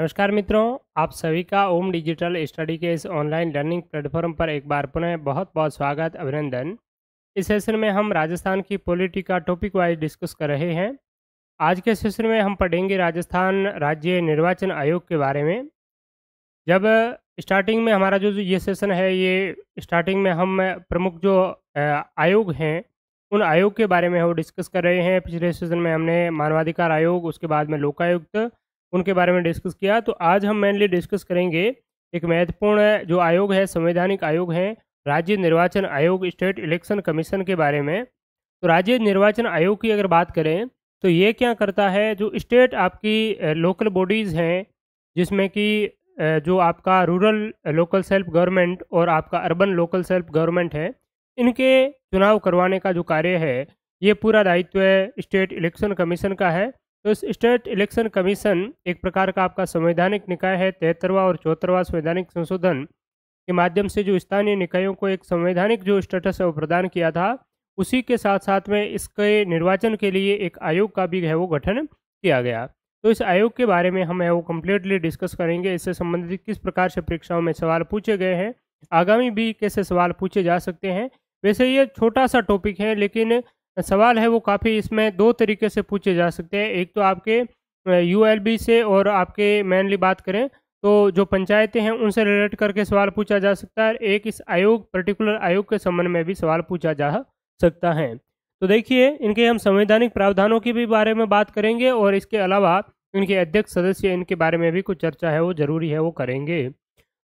नमस्कार मित्रों आप सभी का ओम डिजिटल स्टडी के इस ऑनलाइन लर्निंग प्लेटफॉर्म पर एक बार पुनः बहुत बहुत स्वागत अभिनंदन इस सेशन में हम राजस्थान की पॉलिटी का टॉपिक वाइज डिस्कस कर रहे हैं आज के सेशन में हम पढ़ेंगे राजस्थान राज्य निर्वाचन आयोग के बारे में जब स्टार्टिंग में हमारा जो ये सेशन है ये स्टार्टिंग में हम प्रमुख जो आयोग हैं उन आयोग के बारे में हम डिस्कस कर रहे हैं पिछले सेशन में हमने मानवाधिकार आयोग उसके बाद में लोकायुक्त उनके बारे में डिस्कस किया तो आज हम मेनली डिस्कस करेंगे एक महत्वपूर्ण जो आयोग है संवैधानिक आयोग हैं राज्य निर्वाचन आयोग स्टेट इलेक्शन कमीशन के बारे में तो राज्य निर्वाचन आयोग की अगर बात करें तो ये क्या करता है जो स्टेट आपकी लोकल बॉडीज़ हैं जिसमें कि जो आपका रूरल लोकल सेल्फ गवर्नमेंट और आपका अर्बन लोकल सेल्फ गवर्नमेंट है इनके चुनाव करवाने का जो कार्य है ये पूरा दायित्व स्टेट इलेक्शन कमीशन का है तो इस स्टेट इलेक्शन कमीशन एक प्रकार का आपका संवैधानिक निकाय है तिहत्तरवा और चौहत्तरवा संवैधानिक संशोधन के माध्यम से जो स्थानीय निकायों को एक संवैधानिक जो स्टेटस है वो प्रदान किया था उसी के साथ साथ में इसके निर्वाचन के लिए एक आयोग का भी है वो गठन किया गया तो इस आयोग के बारे में हम है वो कम्प्लीटली डिस्कस करेंगे इससे संबंधित किस प्रकार से परीक्षाओं में सवाल पूछे गए हैं आगामी भी कैसे सवाल पूछे जा सकते हैं वैसे ये छोटा सा टॉपिक है लेकिन सवाल है वो काफ़ी इसमें दो तरीके से पूछे जा सकते हैं एक तो आपके यू से और आपके मेनली बात करें तो जो पंचायतें हैं उनसे रिलेट करके सवाल पूछा जा सकता है एक इस आयोग पर्टिकुलर आयोग के संबंध में भी सवाल पूछा जा सकता है तो देखिए इनके हम संवैधानिक प्रावधानों के भी बारे में बात करेंगे और इसके अलावा इनके अध्यक्ष सदस्य इनके बारे में भी कुछ चर्चा है वो जरूरी है वो करेंगे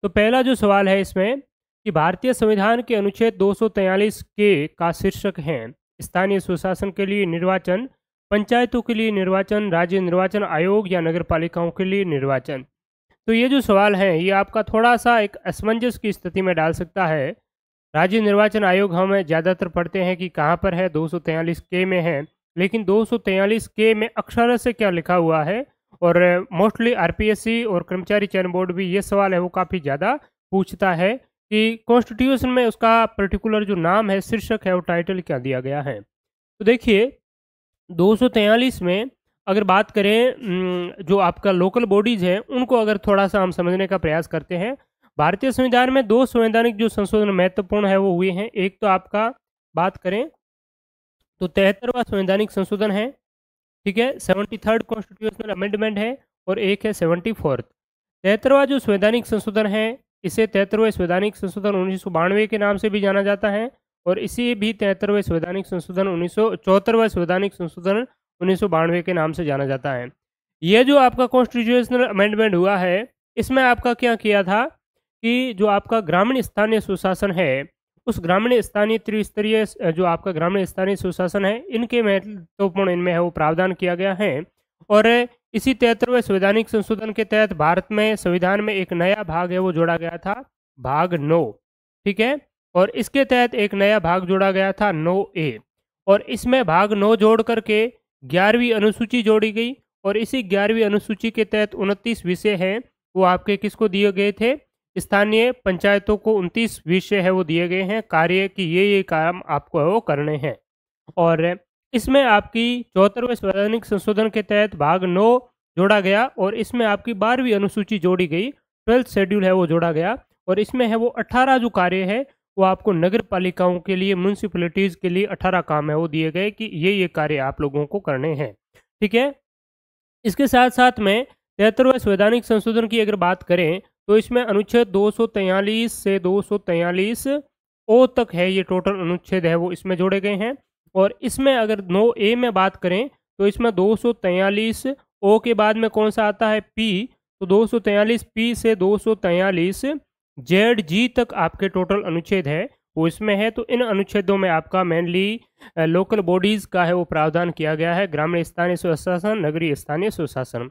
तो पहला जो सवाल है इसमें कि भारतीय संविधान के अनुच्छेद दो के का शीर्षक हैं स्थानीय सुशासन के लिए निर्वाचन पंचायतों के लिए निर्वाचन राज्य निर्वाचन आयोग या नगर पालिकाओं के लिए निर्वाचन तो ये जो सवाल है ये आपका थोड़ा सा एक असमंजस की स्थिति में डाल सकता है राज्य निर्वाचन आयोग हम ज़्यादातर पढ़ते हैं कि कहाँ पर है दो के में है लेकिन दो के में अक्षर से क्या लिखा हुआ है और मोस्टली आरपीएससी और कर्मचारी चयन बोर्ड भी ये सवाल है वो काफ़ी ज़्यादा पूछता है कि कॉन्स्टिट्यूशन में उसका पर्टिकुलर जो नाम है शीर्षक है वो टाइटल क्या दिया गया है तो देखिए दो में अगर बात करें जो आपका लोकल बॉडीज़ हैं उनको अगर थोड़ा सा हम समझने का प्रयास करते हैं भारतीय संविधान में दो संवैधानिक जो संशोधन महत्वपूर्ण है वो हुए हैं एक तो आपका बात करें तो तिहत्तरवा संवैधानिक संशोधन है ठीक है सेवेंटी थर्ड कॉन्स्टिट्यूशनल अमेंडमेंट है और एक है सेवेंटी फोर्थ तिहत्तरवा जो संवैधानिक संशोधन है इसे तैतरवें संवैधानिक संशोधन उन्नीस के नाम से भी जाना जाता है और इसी भी तैतरवें संवैधानिक संशोधन उन्नीस सौ संवैधानिक संशोधन उन्नीस के नाम से जाना जाता है ये जो आपका कॉन्स्टिट्यूशनल अमेंडमेंट हुआ है इसमें आपका क्या किया था कि जो आपका ग्रामीण स्थानीय सुशासन है उस ग्रामीण स्थानीय त्रिस्तरीय जो आपका ग्रामीण स्थानीय सुशासन है इनके महत्वपूर्ण इनमें है वो प्रावधान किया गया है और इसी तिहत्तरवें संवैधानिक संशोधन के तहत भारत में संविधान में एक नया भाग है वो जोड़ा गया था भाग नौ ठीक है और इसके तहत एक नया भाग जोड़ा गया था नौ ए और इसमें भाग नौ जोड़ करके ग्यारहवीं अनुसूची जोड़ी गई और इसी ग्यारहवीं अनुसूची के तहत उनतीस विषय हैं वो आपके किसको दिए गए थे स्थानीय पंचायतों को उनतीस विषय है वो दिए गए हैं कार्य की ये ये काम आपको वो करने हैं और इसमें आपकी चौहत्तरवें संवैधानिक संशोधन के तहत भाग नौ जोड़ा गया और इसमें आपकी बारहवीं अनुसूची जोड़ी गई ट्वेल्थ शेड्यूल है वो जोड़ा गया और इसमें है वो अट्ठारह जो कार्य है वो आपको नगर पालिकाओं के लिए म्यूनसिपलिटीज़ के लिए अठारह काम है वो दिए गए कि ये ये कार्य आप लोगों को करने हैं ठीक है इसके साथ साथ में तिहत्तरवें संवैधानिक संशोधन की अगर बात करें तो इसमें अनुच्छेद दो से दो ओ तक है ये टोटल अनुच्छेद है वो इसमें जोड़े गए हैं और इसमें अगर नो ए में बात करें तो इसमें दो ओ के बाद में कौन सा आता है पी तो दो पी से दो जेड जी तक आपके टोटल अनुच्छेद है वो इसमें है तो इन अनुच्छेदों में आपका मेनली लोकल बॉडीज़ का है वो प्रावधान किया गया है ग्रामीण स्थानीय स्वशासन नगरीय स्थानीय स्वशासन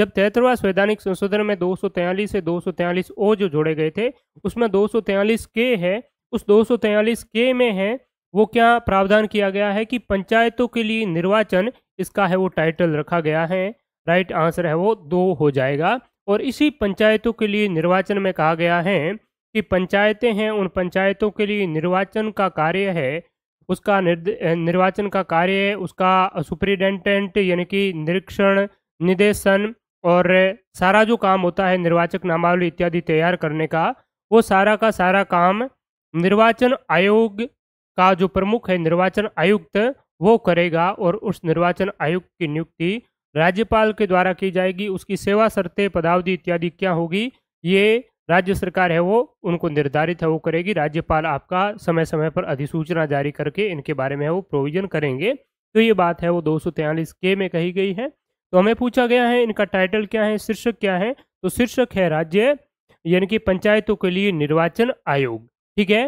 जब तैतरवा संवैधानिक संशोधन में दो से दो ओ जो जोड़े गए थे उसमें दो के है उस दो के में है वो क्या प्रावधान किया गया है कि पंचायतों के लिए निर्वाचन इसका है वो टाइटल रखा गया है राइट आंसर है वो दो हो जाएगा और इसी पंचायतों के लिए निर्वाचन में कहा गया है कि पंचायतें हैं उन पंचायतों के लिए निर्वाचन का कार्य है उसका निर्वाचन का कार्य उसका सुपरिटेंडेंट यानी कि निरीक्षण निदेशन और सारा जो काम होता है निर्वाचक नामावली इत्यादि तैयार करने का वो सारा का सारा काम निर्वाचन आयोग का जो प्रमुख है निर्वाचन आयुक्त वो करेगा और उस निर्वाचन आयुक्त की नियुक्ति राज्यपाल के द्वारा की जाएगी उसकी सेवा शर्तें पदावधि इत्यादि क्या होगी ये राज्य सरकार है वो उनको निर्धारित है वो करेगी राज्यपाल आपका समय समय पर अधिसूचना जारी करके इनके बारे में वो प्रोविजन करेंगे तो ये बात है वो दो के में कही गई है तो हमें पूछा गया है इनका टाइटल क्या है शीर्षक क्या है तो शीर्षक है राज्य यानी कि पंचायतों के लिए निर्वाचन आयोग ठीक है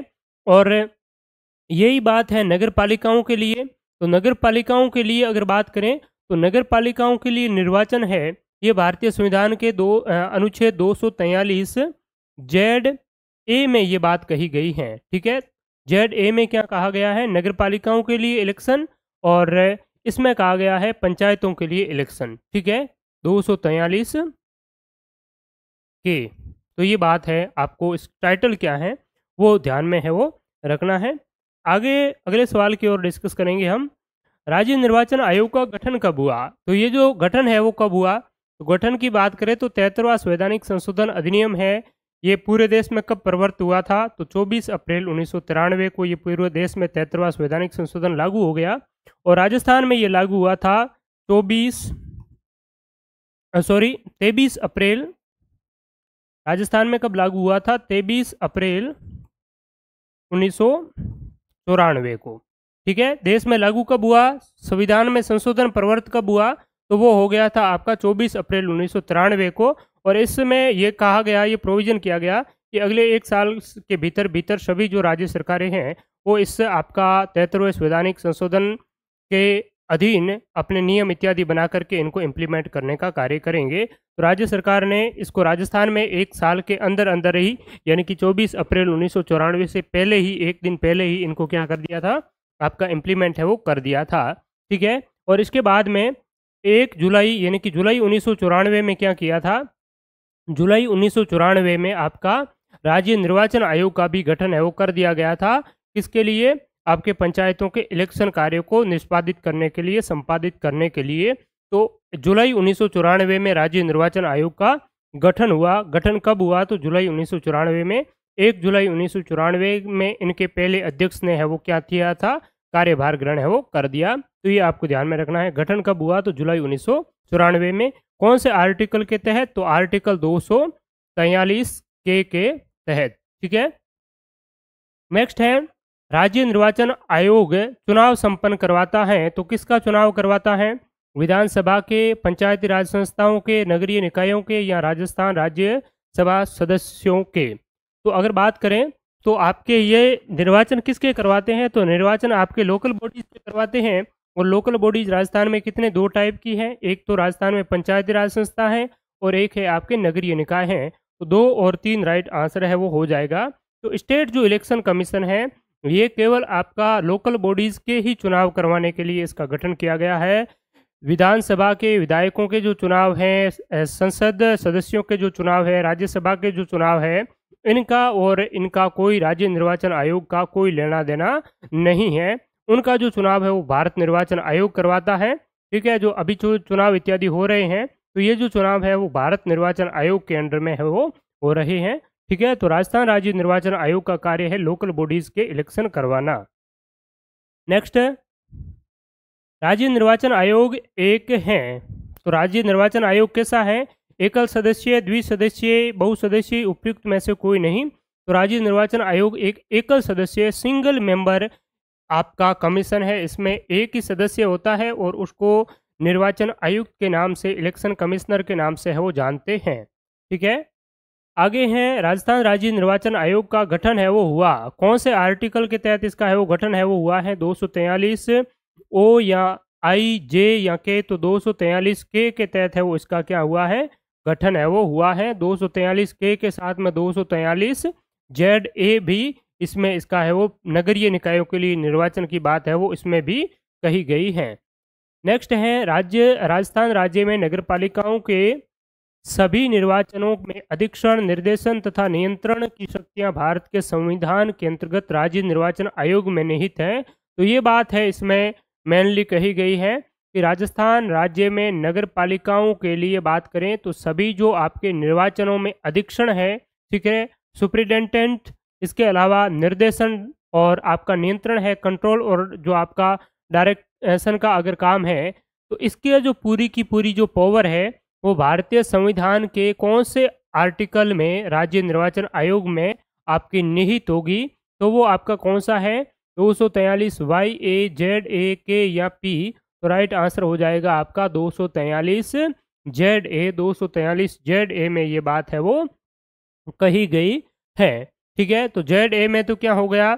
और यही बात है नगर पालिकाओं के लिए तो नगर पालिकाओं के लिए अगर बात करें तो नगर पालिकाओं के लिए निर्वाचन है ये भारतीय संविधान के दो अनुच्छेद दो सौ तैयलीस जेड ए में ये बात कही गई है ठीक है जेड ए में क्या कहा गया है नगर पालिकाओं के लिए इलेक्शन और इसमें कहा गया है पंचायतों के लिए इलेक्शन ठीक है दो सौ के तो ये बात है आपको इस टाइटल क्या है वो ध्यान में है वो रखना है आगे अगले सवाल की ओर डिस्कस करेंगे हम राज्य निर्वाचन आयोग का गठन कब हुआ तो ये जो गठन है वो कब हुआ तो गठन की बात करें तो तैतरवा संवैधानिक संशोधन अधिनियम है ये पूरे देश में कब प्रवर्त हुआ था तो 24 अप्रैल उन्नीस को ये पूरे देश में तैतरवा संवैधानिक संशोधन लागू हो गया और राजस्थान में ये लागू हुआ था चौबीस सॉरी तेबीस अप्रैल राजस्थान में कब लागू हुआ था तेबीस अप्रैल उन्नीस चौरानवे को ठीक है देश में लागू कब हुआ संविधान में संशोधन प्रवर्त कब हुआ तो वो हो गया था आपका 24 अप्रैल उन्नीस को और इसमें यह कहा गया ये प्रोविजन किया गया कि अगले एक साल के भीतर भीतर सभी जो राज्य सरकारें हैं वो इससे आपका तेहत्तरवें संवैधानिक संशोधन के अधीन अपने नियम इत्यादि बना करके इनको इम्प्लीमेंट करने का कार्य करेंगे तो राज्य सरकार ने इसको राजस्थान में एक साल के अंदर अंदर ही यानी कि 24 अप्रैल उन्नीस से पहले ही एक दिन पहले ही इनको क्या कर दिया था आपका इम्प्लीमेंट है वो कर दिया था ठीक है और इसके बाद में एक जुलाई यानी कि जुलाई उन्नीस में क्या किया था जुलाई उन्नीस में आपका राज्य निर्वाचन आयोग का भी गठन है वो कर दिया गया था किसके लिए आपके पंचायतों के इलेक्शन कार्य को निष्पादित करने के लिए संपादित करने के लिए तो जुलाई उन्नीस में राज्य निर्वाचन आयोग का गठन हुआ गठन कब हुआ तो जुलाई उन्नीस में एक जुलाई उन्नीस में इनके पहले अध्यक्ष ने है वो क्या किया था कार्यभार ग्रहण है वो कर दिया तो ये आपको ध्यान में रखना है गठन कब हुआ तो जुलाई उन्नीस में कौन से आर्टिकल के तहत तो आर्टिकल दो के के तहत ठीक है नेक्स्ट है राज्य निर्वाचन आयोग चुनाव संपन्न करवाता है तो किसका चुनाव करवाता है विधानसभा के पंचायती राज संस्थाओं के नगरीय निकायों के या राजस्थान राज्य सभा सदस्यों के तो अगर बात करें तो आपके ये निर्वाचन किसके करवाते हैं तो निर्वाचन आपके लोकल बॉडीज के करवाते हैं और लोकल बॉडीज राजस्थान में कितने दो टाइप की हैं एक तो राजस्थान में पंचायती राज संस्था है और एक है आपके नगरीय निकाय हैं तो दो और तीन राइट आंसर है वो हो जाएगा तो स्टेट जो इलेक्शन कमीशन है ये केवल आपका लोकल बॉडीज़ के ही चुनाव करवाने के लिए इसका गठन किया गया है विधानसभा के विधायकों के जो चुनाव हैं संसद सदस्यों के जो चुनाव है राज्यसभा के जो चुनाव है इनका और इनका कोई राज्य निर्वाचन आयोग का कोई लेना देना नहीं है उनका जो चुनाव है वो भारत निर्वाचन आयोग करवाता है ठीक है जो अभी जो चुनाव इत्यादि हो रहे हैं तो ये जो चुनाव है वो भारत निर्वाचन आयोग के अंडर में है वो हो रहे हैं ठीक है तो राजस्थान राज्य निर्वाचन आयोग का कार्य है लोकल बॉडीज के इलेक्शन करवाना नेक्स्ट राज्य निर्वाचन आयोग एक है तो राज्य निर्वाचन आयोग कैसा है एकल सदस्यीय द्विसदस्यीय बहुसदस्यीय उपयुक्त में से कोई नहीं तो राज्य निर्वाचन आयोग एक एकल सदस्य सिंगल मेंबर आपका कमीशन है इसमें एक ही सदस्य होता है और उसको निर्वाचन आयुक्त के नाम से इलेक्शन कमिश्नर के नाम से है वो जानते हैं ठीक है आगे हैं राजस्थान राज्य निर्वाचन आयोग का गठन है वो हुआ कौन से आर्टिकल के तहत इसका है वो गठन है वो हुआ है दो ओ या आई जे या के तो दो के के तहत है वो इसका क्या हुआ है गठन है वो हुआ है दो के के साथ में दो जेड ए भी इसमें इसका है वो नगरीय निकायों के लिए निर्वाचन की बात है वो इसमें भी कही गई है नेक्स्ट है राज्य राजस्थान राज्य में नगर पालिकाओं के सभी निर्वाचनों में अधीक्षण निर्देशन तथा नियंत्रण की शक्तियां भारत के संविधान के अंतर्गत राज्य निर्वाचन आयोग में निहित हैं तो ये बात है इसमें मेनली कही गई है कि राजस्थान राज्य में नगर पालिकाओं के लिए बात करें तो सभी जो आपके निर्वाचनों में अधीक्षण है ठीक है सुप्रिटेंडेंट इसके अलावा निर्देशन और आपका नियंत्रण है कंट्रोल और जो आपका डायरेक्शन का अगर काम है तो इसके जो पूरी की पूरी जो पावर है वो भारतीय संविधान के कौन से आर्टिकल में राज्य निर्वाचन आयोग में आपकी निहित होगी तो वो आपका कौन सा है दो सौ तैयलीस वाई ए जेड ए के या पी तो राइट आंसर हो जाएगा आपका दो सौ तैयलीस जेड ए दो सौ तैयलीस जेड ए में ये बात है वो कही गई है ठीक है तो जेड ए में तो क्या हो गया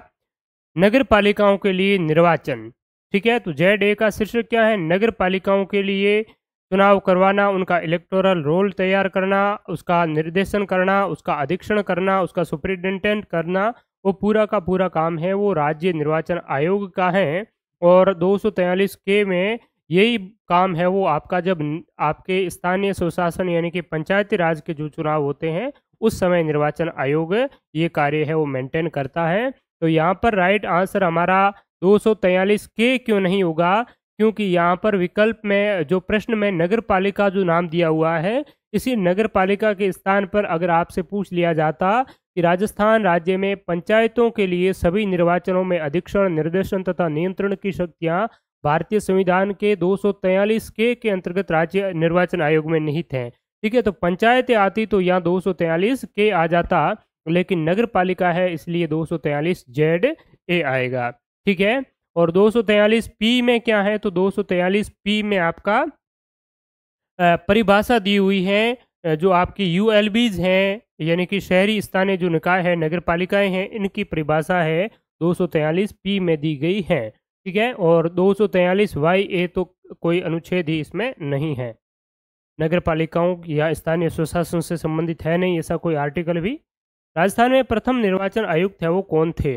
नगर पालिकाओं के लिए निर्वाचन ठीक है तो जेड ए का शीर्षक क्या है नगर पालिकाओं के लिए चुनाव करवाना उनका इलेक्टोरल रोल तैयार करना उसका निर्देशन करना उसका अधीक्षण करना उसका सुप्रिटेंडेंट करना वो पूरा का पूरा काम है वो राज्य निर्वाचन आयोग का है और दो के में यही काम है वो आपका जब आपके स्थानीय सुशासन यानी कि पंचायती राज के जो चुनाव होते हैं उस समय निर्वाचन आयोग ये कार्य है वो मेंटेन करता है तो यहाँ पर राइट आंसर हमारा दो के क्यों नहीं होगा क्योंकि यहाँ पर विकल्प में जो प्रश्न में नगर पालिका जो नाम दिया हुआ है इसी नगर पालिका के स्थान पर अगर आपसे पूछ लिया जाता कि राजस्थान राज्य में पंचायतों के लिए सभी निर्वाचनों में अधीक्षण निर्देशन तथा नियंत्रण की शक्तियाँ भारतीय संविधान के दो के के अंतर्गत राज्य निर्वाचन आयोग में निहित हैं ठीक है तो पंचायतें आती तो यहाँ दो के आ जाता लेकिन नगर पालिका है इसलिए दो सौ जेड ए आएगा ठीक है और दो पी में क्या है तो दो पी में आपका परिभाषा दी हुई है जो आपकी यू हैं यानी कि शहरी स्थानीय जो निकाय है नगर पालिकाएँ हैं इनकी परिभाषा है दो पी में दी गई है ठीक है और दो वाई ए तो कोई अनुच्छेद ही इसमें नहीं है नगर पालिकाओं या स्थानीय स्वशासन से संबंधित है नहीं ऐसा कोई आर्टिकल भी राजस्थान में प्रथम निर्वाचन आयुक्त है वो कौन थे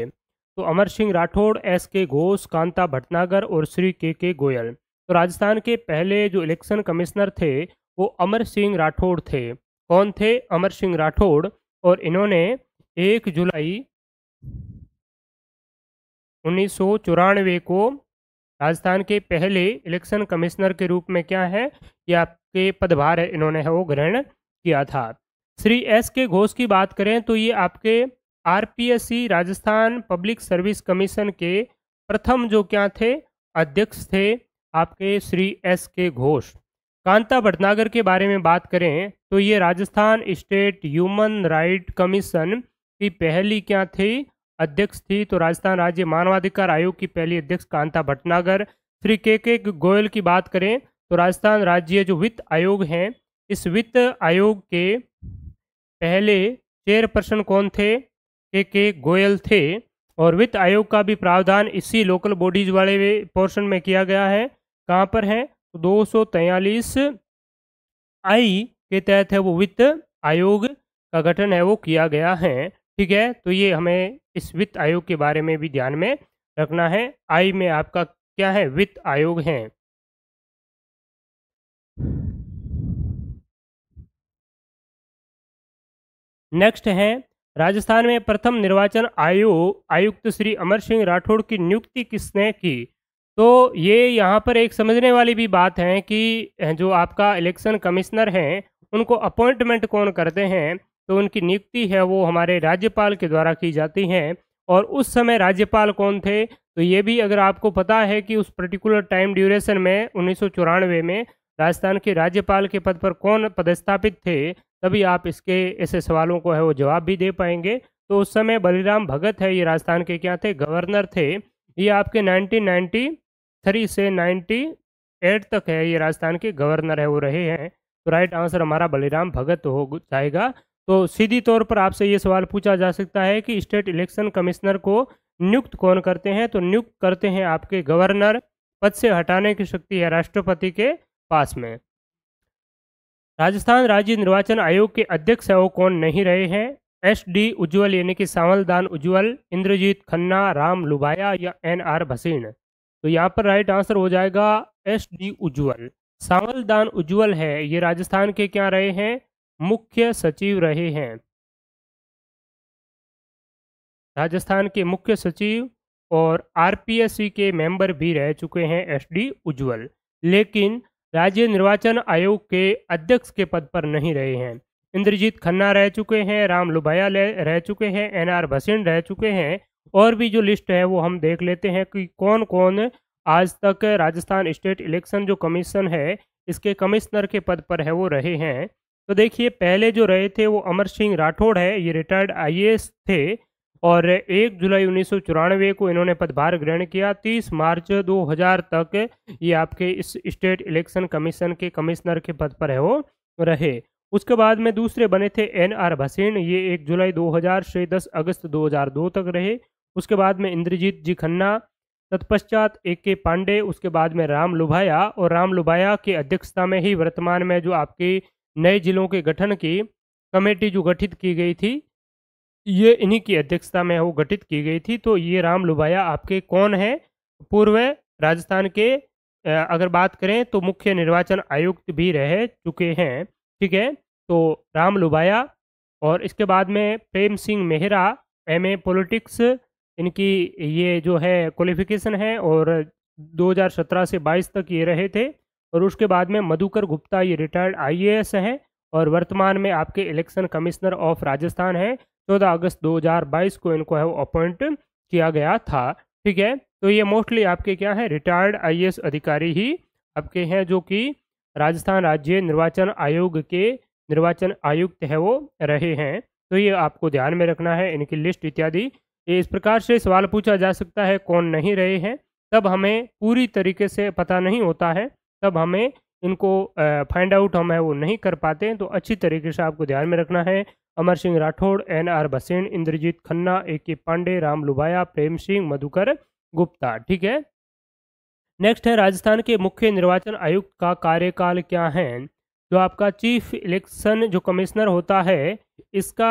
तो अमर सिंह राठौड़ एस के घोष कांता भटनागर और श्री के के गोयल तो राजस्थान के पहले जो इलेक्शन कमिश्नर थे वो अमर सिंह राठौड़ थे कौन थे अमर सिंह राठौड़ और इन्होंने एक जुलाई उन्नीस को राजस्थान के पहले इलेक्शन कमिश्नर के रूप में क्या है कि आपके पदभार है इन्होंने वो ग्रहण किया था श्री एस के घोष की बात करें तो ये आपके RPSC Rajasthan public service commission के प्रथम जो क्या थे अध्यक्ष थे आपके श्री एस के घोष कांता भटनागर के बारे में बात करें तो ये Rajasthan state human right commission की पहली क्या थी अध्यक्ष थी तो राजस्थान राज्य मानवाधिकार आयोग की पहली अध्यक्ष कांता भटनागर श्री के के गोयल की बात करें तो राजस्थान राज्य जो वित्त आयोग हैं इस वित्त आयोग के पहले चेयरपर्सन कौन थे के के गोयल थे और वित्त आयोग का भी प्रावधान इसी लोकल बॉडीज वाले पोर्शन में किया गया है कहाँ पर है तो दो सौ तैयलीस आई के तहत है वो वित्त आयोग का गठन है वो किया गया है ठीक है तो ये हमें इस वित्त आयोग के बारे में भी ध्यान में रखना है आई में आपका क्या है वित्त आयोग है नेक्स्ट है राजस्थान में प्रथम निर्वाचन आयोग आयुक्त श्री अमर सिंह राठौड़ की नियुक्ति किसने की तो ये यहाँ पर एक समझने वाली भी बात है कि जो आपका इलेक्शन कमिश्नर हैं उनको अपॉइंटमेंट कौन करते हैं तो उनकी नियुक्ति है वो हमारे राज्यपाल के द्वारा की जाती है और उस समय राज्यपाल कौन थे तो ये भी अगर आपको पता है कि उस पर्टिकुलर टाइम ड्यूरेशन में उन्नीस में राजस्थान के राज्यपाल के पद पर कौन पदस्थापित थे तभी आप इसके ऐसे सवालों को है वो जवाब भी दे पाएंगे तो उस समय बलिराम भगत है ये राजस्थान के क्या थे गवर्नर थे ये आपके 1993 से 98 तक है ये राजस्थान के गवर्नर है वो रहे हैं तो राइट आंसर हमारा बलिराम भगत हो जाएगा तो सीधी तौर पर आपसे ये सवाल पूछा जा सकता है कि स्टेट इलेक्शन कमिश्नर को नियुक्त कौन करते हैं तो नियुक्त करते हैं आपके गवर्नर पद से हटाने की शक्ति है राष्ट्रपति के पास में राजस्थान राज्य निर्वाचन आयोग के अध्यक्ष है वो कौन नहीं रहे हैं एस डी उज्ज्वल यानी कि सावल दान उज्ज्वल इंद्रजीत खन्ना राम लुभाया या एन आर भसीन तो यहाँ पर राइट आंसर हो जाएगा एस डी उज्ज्वल सावल दान उज्ज्वल है ये राजस्थान के क्या रहे हैं मुख्य सचिव रहे हैं राजस्थान के मुख्य सचिव और आरपीएससी के मेंबर भी रह चुके हैं एसडी उज्जवल लेकिन राज्य निर्वाचन आयोग के अध्यक्ष के पद पर नहीं रहे हैं इंद्रजीत खन्ना रह चुके हैं राम लुभाया रह चुके हैं एन आर भसीन रह चुके हैं और भी जो लिस्ट है वो हम देख लेते हैं कि कौन कौन आज तक राजस्थान स्टेट इलेक्शन जो कमीशन है इसके कमिश्नर के पद पर है वो रहे हैं तो देखिए पहले जो रहे थे वो अमर सिंह राठौड़ है ये रिटायर्ड आई थे और एक जुलाई उन्नीस को इन्होंने पदभार ग्रहण किया 30 मार्च 2000 तक ये आपके इस स्टेट इलेक्शन कमीशन के कमिश्नर के पद पर है वो रहे उसके बाद में दूसरे बने थे एन आर भसीन ये एक जुलाई 2000 से 10 अगस्त 2002 तक रहे उसके बाद में इंद्रजीत जी खन्ना तत्पश्चात ए के पांडे उसके बाद में राम लुभाया और राम लुभाया की अध्यक्षता में ही वर्तमान में जो आपके नए जिलों के गठन की कमेटी जो गठित की गई थी ये इन्हीं की अध्यक्षता में वो गठित की गई थी तो ये राम लुबाया आपके कौन हैं पूर्व राजस्थान के अगर बात करें तो मुख्य निर्वाचन आयुक्त भी रह चुके हैं ठीक है तो राम लुबाया और इसके बाद में Prem Singh Mehra M A politics इनकी ये जो है क्वालिफिकेशन है और 2017 से 22 तक ये रहे थे और उसके बाद में मधुकर गुप्ता ये रिटायर्ड आईएएस हैं और वर्तमान में आपके इलेक्शन कमिश्नर ऑफ राजस्थान हैं चौदह अगस्त 2022 को इनको है वो अपॉइंट किया गया था ठीक है तो ये मोस्टली आपके क्या है रिटायर्ड आई अधिकारी ही आपके हैं जो कि राजस्थान राज्य निर्वाचन आयोग के निर्वाचन आयुक्त है वो रहे हैं तो ये आपको ध्यान में रखना है इनकी लिस्ट इत्यादि इस प्रकार से सवाल पूछा जा सकता है कौन नहीं रहे हैं तब हमें पूरी तरीके से पता नहीं होता है तब हमें इनको फाइंड आउट हम है वो नहीं कर पाते तो अच्छी तरीके से आपको ध्यान में रखना है Amar Singh Rathore N R Bhasin Inderjeet Khanna A K Pandey Ram लुभाया प्रेम सिंह मधुकर गुप्ता ठीक है नेक्स्ट है राजस्थान के मुख्य निर्वाचन आयुक्त का कार्यकाल क्या है जो आपका चीफ इलेक्शन जो कमिश्नर होता है इसका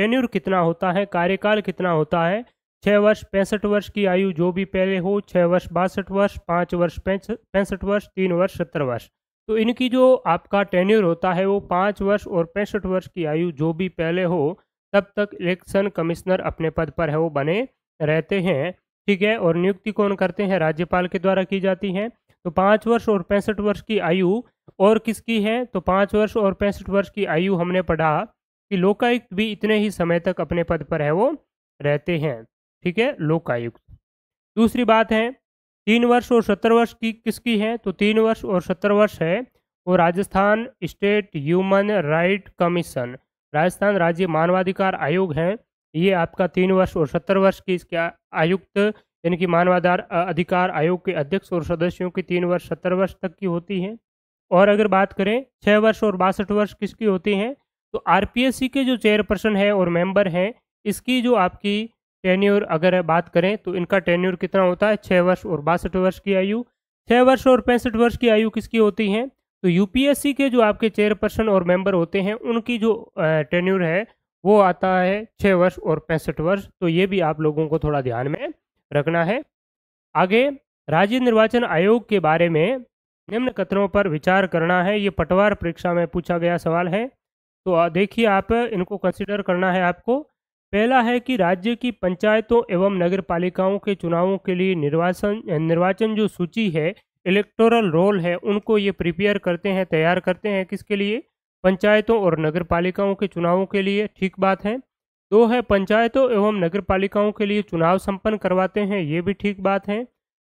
टेन्यूर कितना होता है कार्यकाल कितना होता है छः वर्ष पैंसठ वर्ष की आयु जो भी पहले हो छः वर्ष बासठ वर्ष पाँच वर्ष पैंसठ वर्ष तीन वर्ष सत्तर वर्ष तो इनकी जो आपका टेन्यूर होता है वो पाँच वर्ष और पैंसठ वर्ष की आयु जो भी पहले हो तब तक इलेक्शन कमिश्नर अपने पद पर है वो बने रहते हैं ठीक है और नियुक्ति कौन करते हैं राज्यपाल के द्वारा की जाती है तो पाँच वर्ष और पैंसठ वर्ष की आयु और किसकी है तो पाँच वर्ष और पैंसठ वर्ष की आयु हमने पढ़ा कि लोकायुक्त भी इतने ही समय तक अपने पद पर है वो रहते हैं ठीक है लोकायुक्त दूसरी बात है तीन वर्ष और सत्तर वर्ष की किसकी है तो तीन वर्ष और सत्तर वर्ष है वो Rajasthan state human right commission Rajasthan राज्य मानवाधिकार आयोग है ये आपका तीन वर्ष और सत्तर वर्ष की इसके आयुक्त यानी कि मानवाधार अधिकार आयोग के अध्यक्ष और सदस्यों की तीन वर्ष सत्तर वर्ष तक की होती है और अगर बात करें छः वर्ष और बासठ वर्ष किसकी होती हैं तो आरपीएससी के जो चेयरपर्सन है और मेंबर हैं इसकी जो आपकी टेन्यूर अगर बात करें तो इनका टेन्यूर कितना होता है छः वर्ष और बासठ वर्ष की आयु छः वर्ष और पैंसठ वर्ष की आयु किसकी होती है तो यूपीएससी के जो आपके चेयरपर्सन और मेंबर होते हैं उनकी जो टेन्यूर है वो आता है छः वर्ष और पैंसठ वर्ष तो ये भी आप लोगों को थोड़ा ध्यान में रखना है आगे राज्य निर्वाचन आयोग के बारे में निम्न कथनों पर विचार करना है ये पटवार परीक्षा में पूछा गया सवाल है तो देखिए आप इनको कंसिडर करना है आपको पहला है कि राज्य की पंचायतों एवं नगर पालिकाओं के चुनावों के लिए निर्वाचन निर्वाचन जो सूची है इलेक्टोरल रोल है उनको ये प्रिपेयर करते हैं तैयार करते हैं किसके लिए पंचायतों और नगर पालिकाओं के चुनावों के लिए ठीक बात है दो है पंचायतों एवं नगर पालिकाओं के लिए चुनाव संपन्न करवाते हैं ये भी ठीक बात है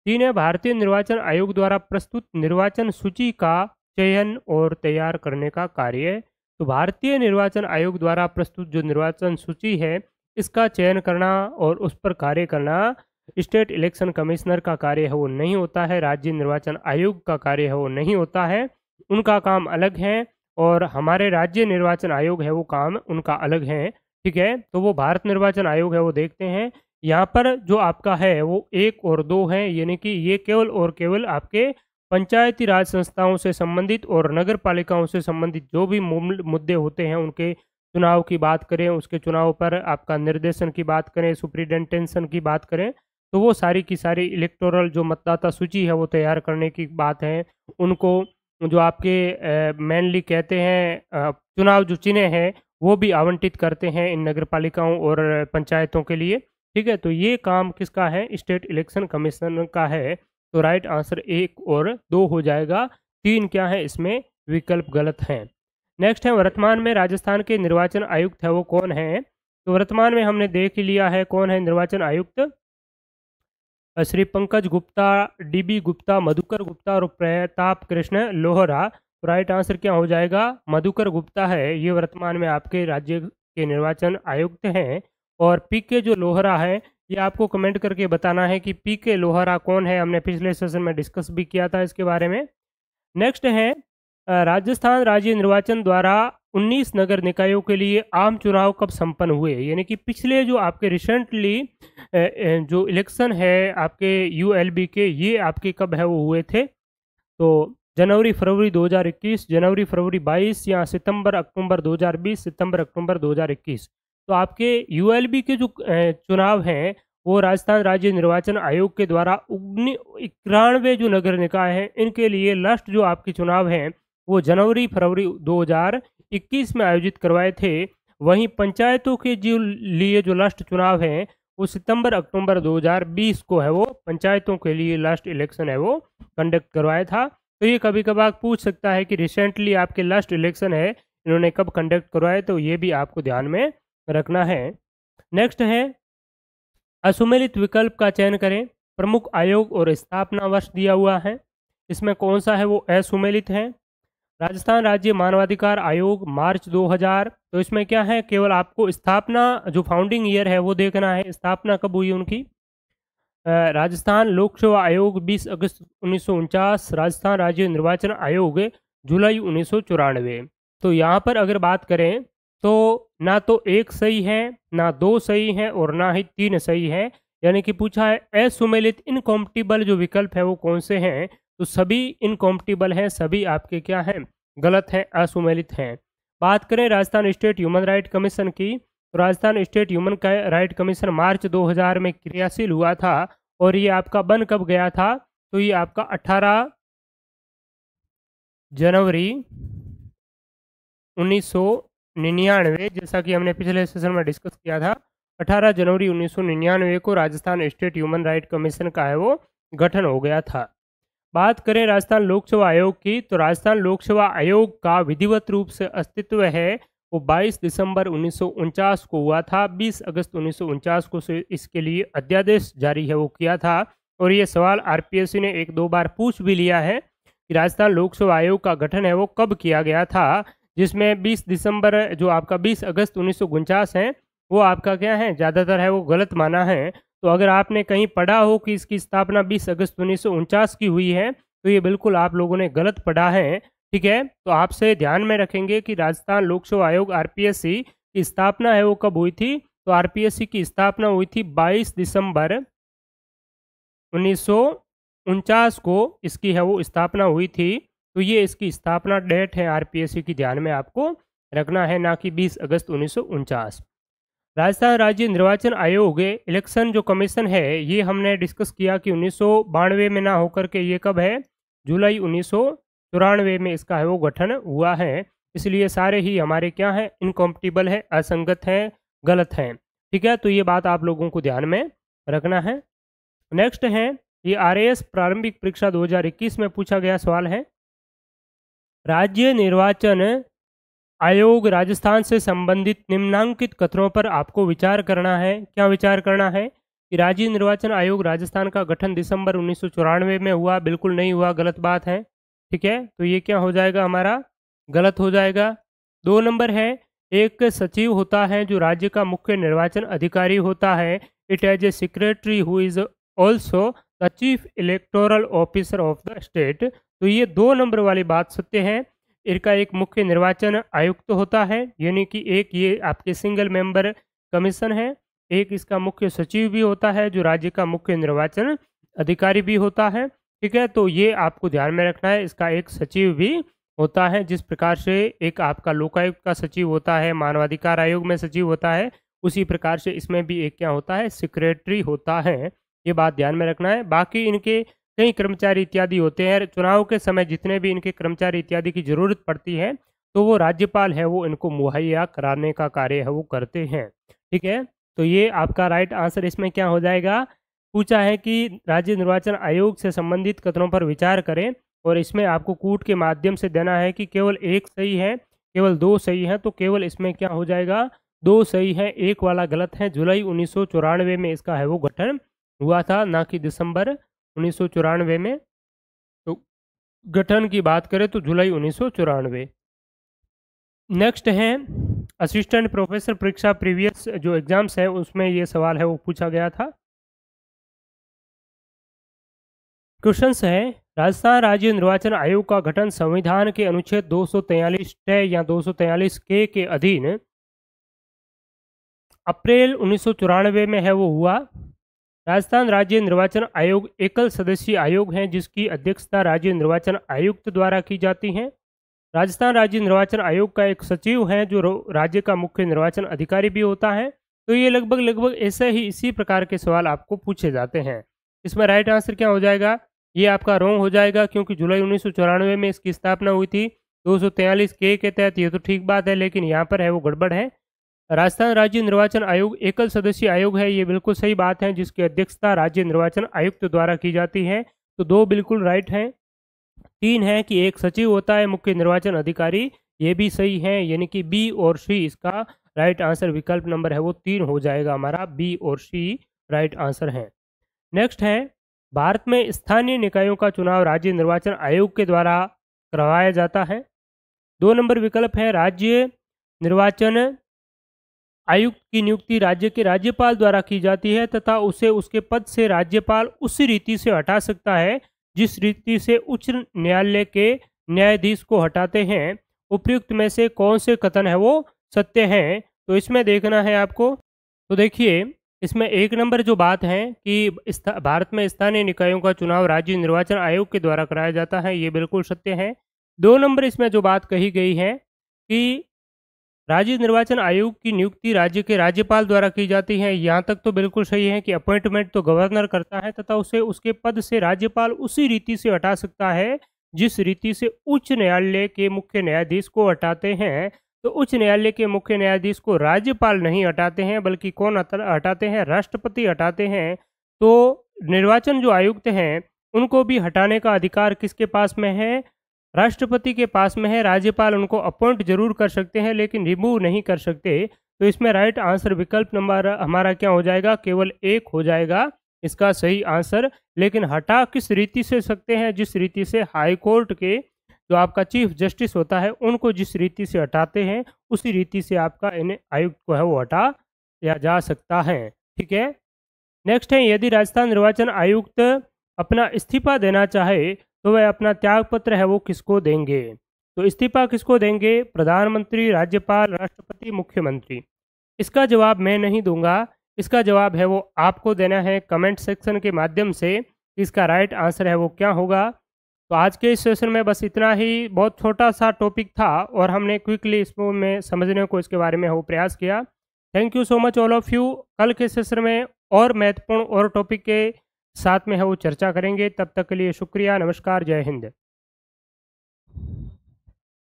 तीन है भारतीय निर्वाचन आयोग द्वारा प्रस्तुत निर्वाचन सूची का चयन और तैयार करने का कार्य तो भारतीय निर्वाचन आयोग द्वारा प्रस्तुत जो निर्वाचन सूची है इसका चयन करना और उस पर कार्य करना स्टेट इलेक्शन कमिश्नर का कार्य है वो नहीं होता है राज्य निर्वाचन आयोग का कार्य है वो नहीं होता है उनका काम अलग है और हमारे राज्य निर्वाचन आयोग है वो काम उनका अलग है ठीक है तो वो भारत निर्वाचन आयोग है वो देखते हैं यहाँ पर जो आपका है वो एक और दो है यानी कि ये केवल और केवल आपके पंचायती राज संस्थाओं से संबंधित और नगर पालिकाओं से संबंधित जो भी मुद्दे होते हैं उनके चुनाव की बात करें उसके चुनाव पर आपका निर्देशन की बात करें सुप्रिटेंडेंसन की बात करें तो वो सारी की सारी इलेक्टोरल जो मतदाता सूची है वो तैयार करने की बात है उनको जो आपके मेनली कहते हैं चुनाव जो चिन्ह हैं वो भी आवंटित करते हैं इन नगर पालिकाओं और पंचायतों के लिए ठीक है तो ये काम किसका है स्टेट इलेक्शन कमीशन का है तो राइट आंसर एक और दो हो जाएगा तीन क्या है इसमें विकल्प गलत हैं नेक्स्ट है वर्तमान में राजस्थान के निर्वाचन आयुक्त है वो कौन है तो वर्तमान में हमने देख लिया है कौन है निर्वाचन आयुक्त श्री पंकज गुप्ता डीबी गुप्ता मधुकर गुप्ता और प्रताप कृष्ण लोहरा तो राइट आंसर क्या हो जाएगा मधुकर गुप्ता है ये वर्तमान में आपके राज्य के निर्वाचन आयुक्त हैं और पी के जो लोहरा है ये आपको कमेंट करके बताना है कि पी के लोहरा कौन है हमने पिछले सेशन में डिस्कस भी किया था इसके बारे में नेक्स्ट है राजस्थान राज्य निर्वाचन द्वारा 19 नगर निकायों के लिए आम चुनाव कब संपन्न हुए यानी कि पिछले जो आपके रिसेंटली जो इलेक्शन है आपके यूएलबी के ये आपके कब है वो हुए थे तो जनवरी फरवरी 2021 जनवरी फरवरी 22 या सितंबर अक्टूबर 2020 सितंबर अक्टूबर 2021 तो आपके यूएलबी के जो चुनाव हैं वो राजस्थान राज्य निर्वाचन आयोग के द्वारा उन्नी इक्यानवे जो नगर निकाय हैं इनके लिए लास्ट जो आपके चुनाव हैं वो जनवरी फरवरी 2021 में आयोजित करवाए थे वहीं पंचायतों के जो लिए जो लास्ट चुनाव हैं वो सितंबर अक्टूबर 2020 को है वो पंचायतों के लिए लास्ट इलेक्शन है वो कंडक्ट करवाया था तो ये कभी कभार पूछ सकता है कि रिसेंटली आपके लास्ट इलेक्शन है इन्होंने कब कंडक्ट करवाए तो ये भी आपको ध्यान में रखना है नेक्स्ट है असुमेलित विकल्प का चयन करें प्रमुख आयोग और स्थापना वर्ष दिया हुआ है इसमें कौन सा है वो असुमेलित है राजस्थान राज्य मानवाधिकार आयोग मार्च 2000 तो इसमें क्या है केवल आपको स्थापना जो फाउंडिंग ईयर है वो देखना है स्थापना कब हुई उनकी राजस्थान लोक सेवा आयोग 20 अगस्त उन्नीस राजस्थान राज्य निर्वाचन आयोग जुलाई उन्नीस तो यहाँ पर अगर बात करें तो ना तो एक सही है ना दो सही है और ना ही तीन सही है यानी कि पूछा है असुमेलित इनकॉम्पटिबल जो विकल्प है वो कौन से हैं तो सभी इनकॉम्पटिबल हैं सभी आपके क्या हैं गलत हैं असुमेलित हैं बात करें Rajasthan state human right commission की तो Rajasthan state human right commission March 2000 में क्रियाशील हुआ था और ये आपका बन कब गया था तो ये आपका 18 जनवरी 1999 जैसा कि हमने पिछले सेशन में डिस्कस किया था 18 जनवरी 1999 को Rajasthan state human right commission का है वो गठन हो गया था बात करें राजस्थान लोक सेवा आयोग की तो राजस्थान लोक सेवा आयोग का विधिवत रूप से अस्तित्व है वो 22 दिसंबर उन्नीस को हुआ था 20 अगस्त उन्नीस को से इसके लिए अध्यादेश जारी है वो किया था और ये सवाल आरपीएससी ने एक दो बार पूछ भी लिया है कि राजस्थान लोक सेवा आयोग का गठन है वो कब किया गया था जिसमें 20 दिसंबर जो आपका 20 अगस्त उन्नीस है वो आपका क्या है ज़्यादातर है वो गलत माना है तो अगर आपने कहीं पढ़ा हो कि इसकी स्थापना 20 अगस्त उन्नीस की हुई है तो ये बिल्कुल आप लोगों ने गलत पढ़ा है ठीक है तो आपसे ध्यान में रखेंगे कि राजस्थान लोक सेवा आयोग आर की स्थापना है वो कब हुई थी तो आर की स्थापना हुई थी 22 दिसंबर उन्नीस को इसकी है वो स्थापना हुई थी तो ये इसकी स्थापना डेट है आर की ध्यान में आपको रखना है ना कि 20 अगस्त उन्नीस राजस्थान राज्य निर्वाचन आयोग इलेक्शन जो कमीशन है ये हमने डिस्कस किया कि उन्नीस में ना होकर के ये कब है जुलाई उन्नीस में इसका है वो गठन हुआ है इसलिए सारे ही हमारे क्या हैं इनकॉम्पटिबल है असंगत हैं गलत हैं ठीक है तो ये बात आप लोगों को ध्यान में रखना है नेक्स्ट है ये आर प्रारंभिक परीक्षा 2021 में पूछा गया सवाल है राज्य निर्वाचन आयोग राजस्थान से संबंधित निम्नांकित कथनों पर आपको विचार करना है क्या विचार करना है कि राज्य निर्वाचन आयोग राजस्थान का गठन दिसंबर उन्नीस में हुआ बिल्कुल नहीं हुआ गलत बात है ठीक है तो ये क्या हो जाएगा हमारा गलत हो जाएगा दो नंबर है एक सचिव होता है जो राज्य का मुख्य निर्वाचन अधिकारी होता है it as a secretary who is also the chief electoral officer of the state तो ये दो नंबर वाली बात सत्य है इनका एक मुख्य निर्वाचन आयुक्त तो होता है यानी कि एक ये आपके सिंगल मेंबर कमीशन है एक इसका मुख्य सचिव भी होता है जो राज्य का मुख्य निर्वाचन अधिकारी भी होता है ठीक है तो ये आपको ध्यान में रखना है इसका एक सचिव भी होता है जिस प्रकार से एक आपका लोकायुक्त का सचिव होता है मानवाधिकार आयोग में सचिव होता है उसी प्रकार से इसमें भी एक क्या होता है सेक्रेटरी होता है ये बात ध्यान में रखना है बाकी इनके कई कर्मचारी इत्यादि होते हैं चुनाव के समय जितने भी इनके कर्मचारी इत्यादि की जरूरत पड़ती है तो वो राज्यपाल है वो इनको मुहैया कराने का कार्य है वो करते हैं ठीक है तो ये आपका राइट आंसर इसमें क्या हो जाएगा पूछा है कि राज्य निर्वाचन आयोग से संबंधित कथनों पर विचार करें और इसमें आपको कूट के माध्यम से देना है कि केवल एक सही है केवल दो सही है तो केवल इसमें क्या हो जाएगा दो सही है एक वाला गलत है जुलाई उन्नीस में इसका है वो गठन हुआ था ना कि दिसंबर उन्नीस में तो गठन की बात करें तो जुलाई उन्नीस नेक्स्ट है असिस्टेंट प्रोफेसर परीक्षा प्रीवियस जो एग्ज़ाम्स है उसमें ये सवाल है वो पूछा गया था क्वेश्चन है राजस्थान राज्य निर्वाचन आयोग का गठन संविधान के अनुच्छेद दो सौ या दो के के अधीन अप्रैल उन्नीस में है वो हुआ राजस्थान राज्य निर्वाचन आयोग एकल सदस्यीय आयोग हैं जिसकी अध्यक्षता राज्य निर्वाचन आयुक्त द्वारा की जाती है राजस्थान राज्य निर्वाचन आयोग का एक सचिव है जो राज्य का मुख्य निर्वाचन अधिकारी भी होता है तो ये लगभग लगभग ऐसे ही इसी प्रकार के सवाल आपको पूछे जाते हैं इसमें राइट आंसर क्या हो जाएगा ये आपका रोंग हो जाएगा क्योंकि जुलाई उन्नीस में इसकी स्थापना हुई थी दो के के तहत ये तो ठीक बात है लेकिन यहाँ पर है वो गड़बड़ है राजस्थान राज्य निर्वाचन आयोग एकल सदस्यीय आयोग है ये बिल्कुल सही बात है जिसकी अध्यक्षता राज्य निर्वाचन आयुक्त द्वारा की जाती है तो दो बिल्कुल राइट हैं तीन है कि एक सचिव होता है मुख्य निर्वाचन अधिकारी ये भी सही है यानी कि बी और सी इसका राइट आंसर विकल्प नंबर है वो तीन हो जाएगा हमारा बी और सी राइट आंसर है नेक्स्ट है भारत में स्थानीय निकायों का चुनाव राज्य निर्वाचन आयोग के द्वारा करवाया जाता है दो नंबर विकल्प है राज्य निर्वाचन आयुक्त की नियुक्ति राज्य के राज्यपाल द्वारा की जाती है तथा उसे उसके पद से राज्यपाल उसी रीति से हटा सकता है जिस रीति से उच्च न्यायालय के न्यायाधीश को हटाते हैं उपयुक्त में से कौन से कथन है वो सत्य हैं तो इसमें देखना है आपको तो देखिए इसमें एक नंबर जो बात है कि भारत में स्थानीय निकायों का चुनाव राज्य निर्वाचन आयोग के द्वारा कराया जाता है ये बिल्कुल सत्य है दो नंबर इसमें जो बात कही गई है कि राज्य निर्वाचन आयोग की नियुक्ति राज्य के राज्यपाल द्वारा की जाती है यहाँ तक तो बिल्कुल सही है कि अपॉइंटमेंट तो गवर्नर करता है तथा उसे उसके पद से राज्यपाल उसी रीति से हटा सकता है जिस रीति से उच्च न्यायालय के मुख्य न्यायाधीश को हटाते हैं तो उच्च न्यायालय के मुख्य न्यायाधीश को राज्यपाल नहीं हटाते हैं बल्कि कौन हटाते हैं राष्ट्रपति हटाते हैं तो निर्वाचन जो आयुक्त हैं उनको भी हटाने का अधिकार किसके पास में है राष्ट्रपति के पास में है राज्यपाल उनको अपॉइंट जरूर कर सकते हैं लेकिन रिमूव नहीं कर सकते तो इसमें राइट आंसर विकल्प नंबर हमारा क्या हो जाएगा केवल एक हो जाएगा इसका सही आंसर लेकिन हटा किस रीति से सकते हैं जिस रीति से हाई कोर्ट के जो आपका चीफ जस्टिस होता है उनको जिस रीति से हटाते हैं उसी रीति से आपका इन आयुक्त को है वो हटा या जा सकता है ठीक है नेक्स्ट है यदि राजस्थान निर्वाचन आयुक्त अपना इस्तीफा देना चाहे तो वह अपना त्याग पत्र है वो किसको देंगे तो इस्तीफा किसको देंगे प्रधानमंत्री राज्यपाल राष्ट्रपति मुख्यमंत्री इसका जवाब मैं नहीं दूंगा इसका जवाब है वो आपको देना है कमेंट सेक्शन के माध्यम से इसका राइट आंसर है वो क्या होगा तो आज के इस सेशन में बस इतना ही बहुत छोटा सा टॉपिक था और हमने क्विकली इसको में समझने को इसके बारे में वो प्रयास किया thank you so much all of you कल के सेशन में और महत्वपूर्ण और टॉपिक के साथ में है वो चर्चा करेंगे तब तक के लिए शुक्रिया नमस्कार जय हिंद